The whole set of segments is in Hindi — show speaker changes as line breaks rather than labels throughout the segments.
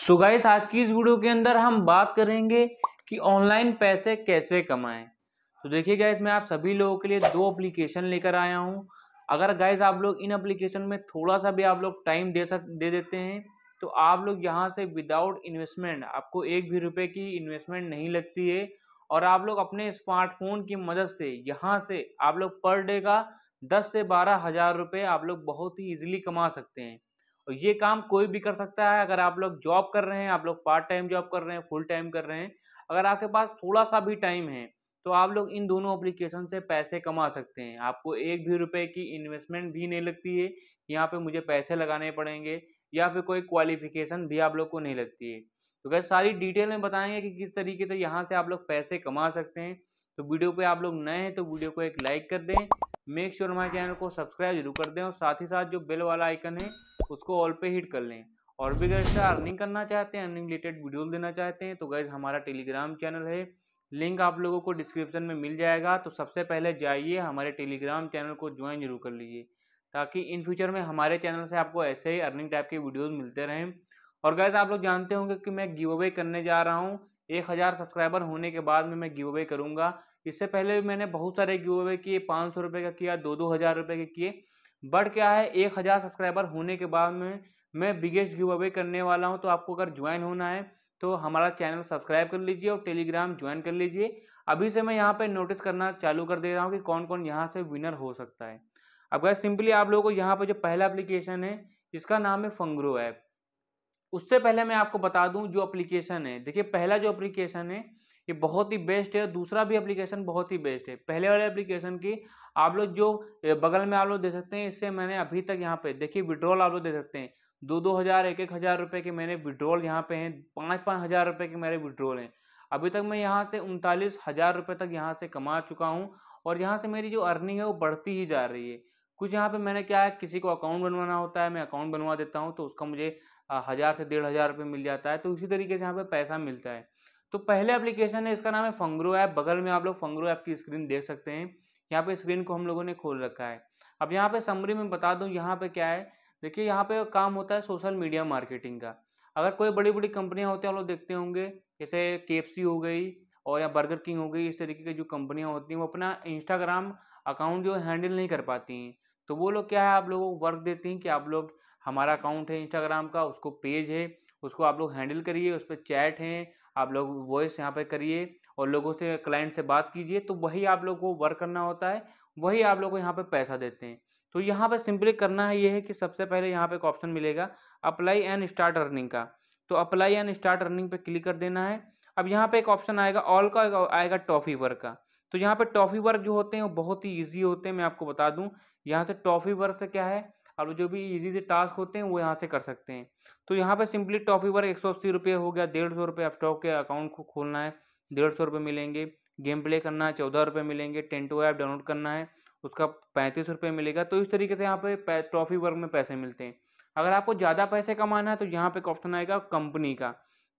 सो गाइस आज की इस वीडियो के अंदर हम बात करेंगे कि ऑनलाइन पैसे कैसे कमाएं तो देखिए गाइस मैं आप सभी लोगों के लिए दो एप्लीकेशन लेकर आया हूं अगर गाइस आप लोग इन एप्लीकेशन में थोड़ा सा भी आप लोग टाइम दे सक दे देते हैं तो आप लोग यहाँ से विदाउट इन्वेस्टमेंट आपको एक भी रुपये की इन्वेस्टमेंट नहीं लगती है और आप लोग अपने स्मार्टफोन की मदद से यहाँ से आप लोग पर डे का दस से बारह हज़ार रुपये आप लोग बहुत ही ईजिली कमा सकते हैं तो ये काम कोई भी कर सकता है अगर आप लोग जॉब कर रहे हैं आप लोग पार्ट टाइम जॉब कर रहे हैं फुल टाइम कर रहे हैं अगर आपके पास थोड़ा सा भी टाइम है तो आप लोग इन दोनों अप्लीकेशन से पैसे कमा सकते हैं आपको एक भी रुपए की इन्वेस्टमेंट भी नहीं लगती है यहाँ पे मुझे पैसे लगाने पड़ेंगे या फिर कोई क्वालिफिकेशन भी आप लोग को नहीं लगती है तो क्या सारी डिटेल में बताएंगे कि किस तरीके से यहाँ से आप लोग पैसे कमा सकते हैं तो वीडियो पे आप लोग नए हैं तो वीडियो को एक लाइक कर दें मेक श्योर हमारे चैनल को सब्सक्राइब जरूर कर दें और साथ ही साथ जो बेल वाला आइकन है उसको ऑल पे हिट कर लें और भी अगर इससे अर्निंग करना चाहते हैं अर्निंग रिलेटेड वीडियो देना चाहते हैं तो गाइज़ हमारा टेलीग्राम चैनल है लिंक आप लोगों को डिस्क्रिप्शन में मिल जाएगा तो सबसे पहले जाइए हमारे टेलीग्राम चैनल को ज्वाइन जरूर कर लीजिए ताकि इन फ्यूचर में हमारे चैनल से आपको ऐसे ही अर्निंग टाइप के वीडियोज़ मिलते रहें और गैस आप लोग जानते होंगे कि मैं गिव अवे करने जा रहा हूँ एक हज़ार सब्सक्राइबर होने के बाद में मैं गिव अवे करूँगा इससे पहले भी मैंने बहुत सारे गिव अवे किए पाँच सौ रुपये का किया दो दो हज़ार रुपये के किए बढ़ क्या है एक हज़ार सब्सक्राइबर होने के बाद में मैं बिगेस्ट गिव अवे करने वाला हूँ तो आपको अगर ज्वाइन होना है तो हमारा चैनल सब्सक्राइब कर लीजिए और टेलीग्राम ज्वाइन कर लीजिए अभी से मैं यहाँ पर नोटिस करना चालू कर दे रहा हूँ कि कौन कौन यहाँ से विनर हो सकता है अब क्या सिंपली आप लोगों को यहाँ पर जो पहला अप्लीकेशन है इसका नाम है फंग्रो ऐप उससे पहले मैं आपको बता दूं जो एप्लीकेशन है देखिए पहला जो एप्लीकेशन है ये बहुत ही बेस्ट है दूसरा भी एप्लीकेशन बहुत ही बेस्ट है पहले वाले एप्लीकेशन की आप लोग जो बगल में आप लोग दे सकते हैं इससे मैंने अभी तक यहाँ पे देखिए विड्रॉल आप लोग दे सकते हैं दो दो हज़ार एक एक हज़ार रुपये के मैंने विड्रॉल यहाँ पे हैं पाँच पाँच हज़ार रुपये के मेरे विड्रॉल हैं अभी तक मैं यहाँ से उनतालीस हज़ार रुपये तक यहाँ से कमा चुका हूँ और यहाँ से मेरी जो अर्निंग है वो बढ़ती ही जा रही है कुछ यहाँ पे मैंने क्या है किसी को अकाउंट बनवाना होता है मैं अकाउंट बनवा देता हूँ तो उसका मुझे हज़ार से डेढ़ हज़ार रुपये मिल जाता है तो उसी तरीके से यहाँ पर पैसा मिलता है तो पहले एप्लीकेशन है इसका नाम है फंग्रो ऐप बगल में आप लोग फंग्रो ऐप की स्क्रीन देख सकते हैं यहाँ पे स्क्रीन को हम लोगों ने खोल रखा है अब यहाँ पे समरी में बता दूँ यहाँ पे क्या है देखिए यहाँ पे काम होता है सोशल मीडिया मार्केटिंग का अगर कोई बड़ी बड़ी कंपनियाँ होती हैं आप लोग देखते होंगे जैसे के हो गई और या बर्गर किंग हो गई इस तरीके की जो कंपनियाँ होती हैं वो अपना इंस्टाग्राम अकाउंट जो हैंडल नहीं कर पाती हैं तो वो लोग क्या है आप लोगों को वर्क देते हैं कि आप लोग हमारा अकाउंट है इंस्टाग्राम का उसको पेज है उसको आप लोग हैंडल करिए उस पर चैट हैं आप लोग वॉइस यहाँ पे करिए और लोगों से क्लाइंट से बात कीजिए तो वही आप लोग को वर्क करना होता है वही आप लोग को यहाँ पे पैसा देते हैं तो यहाँ पे सिंपली करना है ये है कि सबसे पहले यहाँ पे एक ऑप्शन मिलेगा अप्लाई एंड स्टार्ट अर्निंग का तो अप्लाई एंड स्टार्ट अर्निंग पे क्लिक कर देना है अब यहाँ पे एक ऑप्शन आएगा ऑल का आएगा टॉफी वर्क का तो यहाँ पे टॉफी वर्क जो होते हैं वो बहुत ही ईजी होते हैं मैं आपको बता दूँ यहाँ से टॉफी वर्क से क्या है आप जो भी इजी से टास्क होते हैं वो यहाँ से कर सकते हैं तो यहाँ पर सिंपली टॉफी वर्क एक सौ अस्सी रुपये हो गया डेढ़ सौ रुपये आप स्टॉक के अकाउंट को खोलना है डेढ़ सौ रुपये मिलेंगे गेम प्ले करना है चौदह रुपये मिलेंगे टेंटो ऐप डाउनलोड करना है उसका पैंतीस रुपये मिलेगा तो इस तरीके से यहाँ पे ट्रॉफी वर्क में पैसे मिलते हैं अगर आपको ज़्यादा पैसे कमाना है तो यहाँ पे ऑप्शन आएगा कंपनी का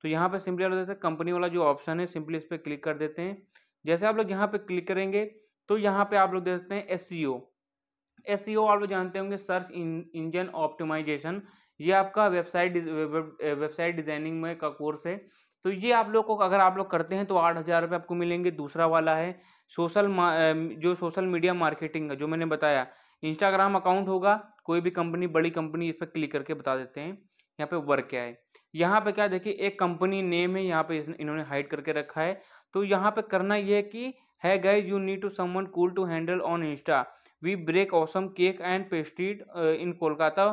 तो यहाँ पे सिंपली आप देते हैं कंपनी वाला जो ऑप्शन है सिंपली इस पर क्लिक कर देते हैं जैसे आप लोग यहाँ पे क्लिक करेंगे तो यहाँ पे आप लोग दे सकते हैं एस एस e आप लोग जानते होंगे सर्च इंजन ऑप्टिमाइजेशन ये आपका वेबसाइट वेबसाइट डिजाइनिंग में का कोर्स है तो ये आप लोग को अगर आप लोग करते हैं तो आठ हज़ार रुपये आपको मिलेंगे दूसरा वाला है सोशल जो सोशल मीडिया मार्केटिंग का जो मैंने बताया इंस्टाग्राम अकाउंट होगा कोई भी कंपनी बड़ी कंपनी इस पर क्लिक करके बता देते हैं यहाँ पे वर्क क्या है यहाँ पे क्या देखिए एक कंपनी नेम है यहाँ पे इन्होंने हाइड करके रखा है तो यहाँ पे करना यह है कि है guys you need to someone cool to handle on insta we break awesome cake and pastry in Kolkata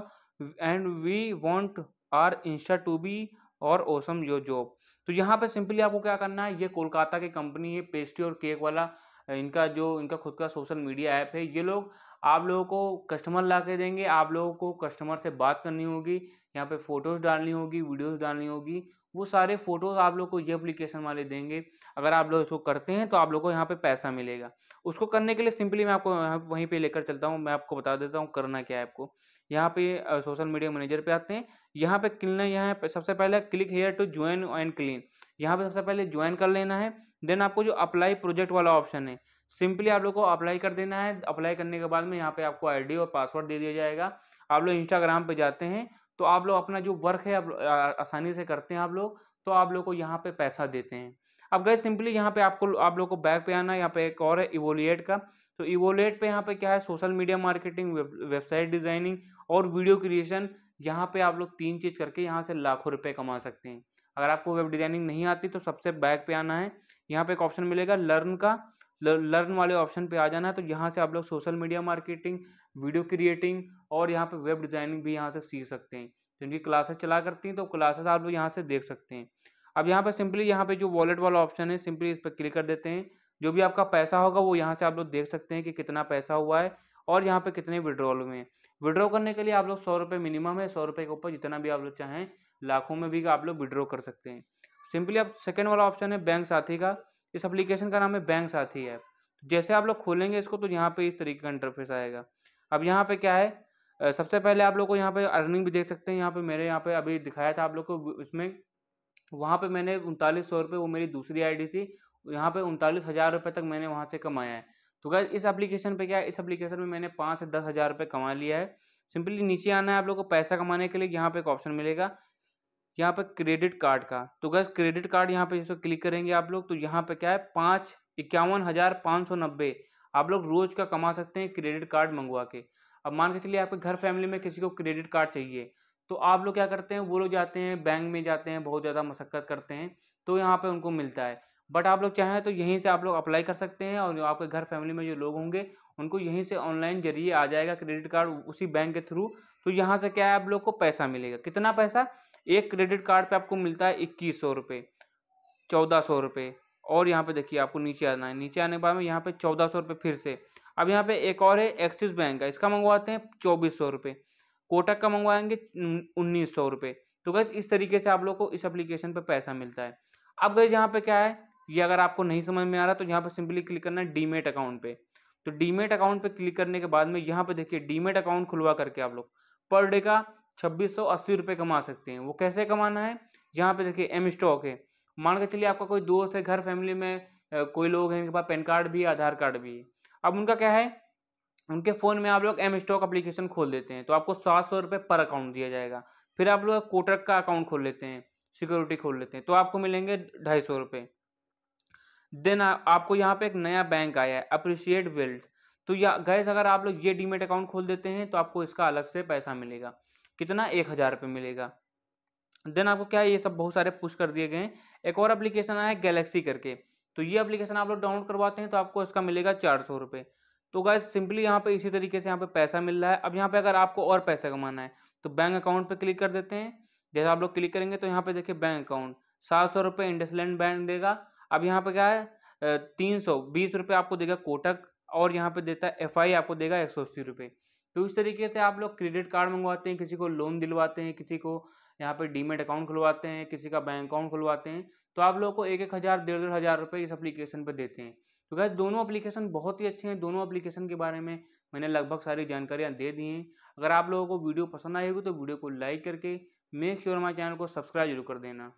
and we want our insta to be और ओसम योर जॉब तो यहाँ पे सिंपली आपको क्या करना है ये कोलकाता की कंपनी है पेस्ट्री और केक वाला uh, इनका जो इनका खुद का सोशल मीडिया ऐप है ये लोग आप लोगों को कस्टमर ला के देंगे आप लोगों को कस्टमर से बात करनी होगी यहाँ पे फोटोज़ डालनी होगी वीडियोज़ डालनी होगी वो सारे फोटोज आप लोग को ये अप्लीकेशन वाले देंगे अगर आप लोग इसको करते हैं तो आप लोग को यहाँ पे पैसा मिलेगा उसको करने के लिए सिंपली मैं आपको वहीं पे लेकर चलता हूँ मैं आपको बता देता हूँ करना क्या है आपको यहाँ पे सोशल मीडिया मैनेजर पे आते हैं यहाँ पे क्लिन यहाँ पे सबसे पहले click here to join and clean यहाँ पे सबसे पहले ज्वाइन कर लेना है देन आपको जो अप्लाई प्रोजेक्ट वाला ऑप्शन है सिंपली आप लोग को अप्लाई कर देना है अप्लाई करने के बाद में यहाँ पे आपको आईडी और पासवर्ड दे दिया जाएगा आप लोग इंस्टाग्राम पे जाते हैं तो आप लोग अपना जो वर्क है आप आसानी से करते हैं आप लोग तो आप लोग को यहाँ पे पैसा देते हैं अब गए सिंपली यहाँ पे आपको आप लोग को बैक पे आना यहाँ पे एक और है इवोलिएट का तो इवोलिएट पे यहाँ पे क्या है social media marketing website designing और वीडियो क्रिएशन यहाँ पे आप लोग तीन चीज करके यहाँ से लाखों रुपए कमा सकते हैं अगर आपको वेब डिजाइनिंग नहीं आती तो सबसे बैक पे आना है यहाँ पे एक ऑप्शन मिलेगा लर्न का लर्न वाले ऑप्शन पे आ जाना है तो यहाँ से आप लोग social media marketing video creating और यहाँ पे वेब डिज़ाइनिंग भी यहाँ से सीख सकते हैं तो इनकी क्लासेस चला करती हैं तो क्लासेस आप लोग यहाँ से देख सकते हैं अब यहाँ पर सिंपली यहाँ पे जो वॉलेट वाला ऑप्शन है सिंपली इस पर क्लिक कर देते हैं जो भी आपका पैसा होगा वो यहाँ से आप लोग देख सकते हैं कि कितना पैसा हुआ है और यहाँ पर कितने विड्रॉल हुए हैं विड्रॉ करने के लिए आप लोग सौ रुपये मिनिमम है सौ रुपये के ऊपर जितना भी आप लोग चाहें लाखों में भी आप लोग विड्रॉ कर सकते हैं सिंपली आप सेकेंड वाला ऑप्शन है बैंक साथी का इस एप्लीकेशन का नाम है बैंक साथी ऐप जैसे आप लोग खोलेंगे इसको तो यहाँ पे इस तरीके का इंटरफेस आएगा अब यहाँ पे क्या है सबसे पहले आप लोग को यहाँ पे अर्निंग भी देख सकते हैं यहाँ पे मेरे यहाँ पे अभी दिखाया था आप लोग को इसमें वहाँ पे मैंने उनतालीस सौ रुपये वो मेरी दूसरी आईडी थी यहाँ पे उनतालीस हज़ार रुपये तक मैंने वहाँ से कमाया है तो क्या इस एप्लीकेशन पे क्या है इस एप्लीकेशन में मैंने पाँच से दस हज़ार रुपये कमा लिया है सिंपली नीचे आना है आप लोग को पैसा कमाने के लिए यहाँ पे एक ऑप्शन मिलेगा यहाँ पर क्रेडिट कार्ड का तो गैस क्रेडिट कार्ड यहाँ पे जैसे क्लिक करेंगे आप लोग तो यहाँ पे क्या है पाँच इक्यावन हज़ार पाँच सौ नब्बे आप लोग रोज का कमा सकते हैं क्रेडिट कार्ड मंगवा के अब मान के चलिए आपके घर फैमिली में किसी को क्रेडिट कार्ड चाहिए तो आप लोग क्या करते हैं वो लोग जाते हैं बैंक में जाते हैं बहुत ज़्यादा मशक्क़त करते हैं तो यहाँ पर उनको मिलता है बट आप लोग चाहें तो यहीं से आप लोग अप्लाई कर सकते हैं और आपके घर फैमिली में जो लोग होंगे उनको यहीं से ऑनलाइन जरिए आ जाएगा क्रेडिट कार्ड उसी बैंक के थ्रू तो यहाँ से क्या है आप लोग को पैसा मिलेगा कितना पैसा एक क्रेडिट कार्ड पे आपको मिलता है इक्कीस सौ रुपये चौदह सौ रुपये और यहाँ पे देखिए आपको नीचे आना है नीचे आने के बाद में यहाँ पे चौदह सौ रुपये फिर से अब यहाँ पे एक और है एक्सिस बैंक का इसका मंगवाते हैं चौबीस सौ रुपये कोटक का मंगवाएंगे उन्नीस सौ रुपये तो गैस इस तरीके से आप लोग को इस एप्लीकेशन पर पैसा मिलता है अब गए यहाँ पे क्या है ये अगर आपको नहीं समझ में आ रहा तो यहाँ पर सिंपली क्लिक करना है डीमेट अकाउंट पे तो डीमेट अकाउंट पे क्लिक करने के बाद में यहाँ पे देखिए डीमेट अकाउंट खुलवा करके आप लोग पर डे का छब्बीस सौ अस्सी रुपये कमा सकते हैं वो कैसे कमाना है यहाँ पे देखिए एम स्टॉक है मान के चलिए आपका कोई दोस्त है घर फैमिली में कोई लोग हैं इनके पास पैन कार्ड भी आधार कार्ड भी है अब उनका क्या है उनके फ़ोन में आप लोग एम स्टॉक अप्लीकेशन खोल देते हैं तो आपको सात सौ रुपये पर अकाउंट दिया जाएगा फिर आप लोग कोटक का अकाउंट खोल लेते हैं सिक्योरिटी खोल लेते हैं तो आपको मिलेंगे ढाई सौ रुपये देन आपको यहाँ पे एक नया बैंक आया है अप्रिशिएट वेल्ड तो या गैस अगर आप लोग ये डीमेट अकाउंट खोल देते हैं तो आपको इसका अलग से पैसा मिलेगा कितना एक हज़ार रुपये मिलेगा देन आपको क्या है ये सब बहुत सारे पुश कर दिए गए हैं एक और अप्लीकेशन आया है गैलेक्सी करके तो ये अप्लीकेशन आप लोग डाउनलोड करवाते हैं तो आपको इसका मिलेगा चार सौ रुपये तो गैस सिंपली यहाँ पे इसी तरीके से यहाँ पे पैसा मिल रहा है अब यहाँ पे अगर आपको और पैसा कमाना है तो बैंक अकाउंट पे क्लिक कर देते हैं जैसे आप लोग क्लिक करेंगे तो यहाँ पे देखिए बैंक अकाउंट सात सौ रुपये इंडसलैंड बैंक देगा अब यहाँ पे क्या है तीन सौ बीस रुपये आपको देगा कोटक और यहाँ पे देता है एफ आपको देगा एक सौ अस्सी रुपये तो इस तरीके से आप लोग क्रेडिट कार्ड मंगवाते हैं किसी को लोन दिलवाते हैं किसी को यहाँ पे डीमेट अकाउंट खुलवाते हैं किसी का बैंक अकाउंट खुलवाते हैं तो आप लोग को एक एक हज़ार डेढ़ डेढ़ हज़ार रुपये इस अप्लीकेशन पर देते हैं तो क्या दोनों अप्लीकेशन बहुत ही अच्छे हैं दोनों अप्लीकेशन के बारे में मैंने लगभग सारी जानकारियाँ दे दी हैं अगर आप लोगों को वीडियो पसंद आई होगी तो वीडियो को लाइक करके मेक श्योर हमारे चैनल को सब्सक्राइब जरूर कर देना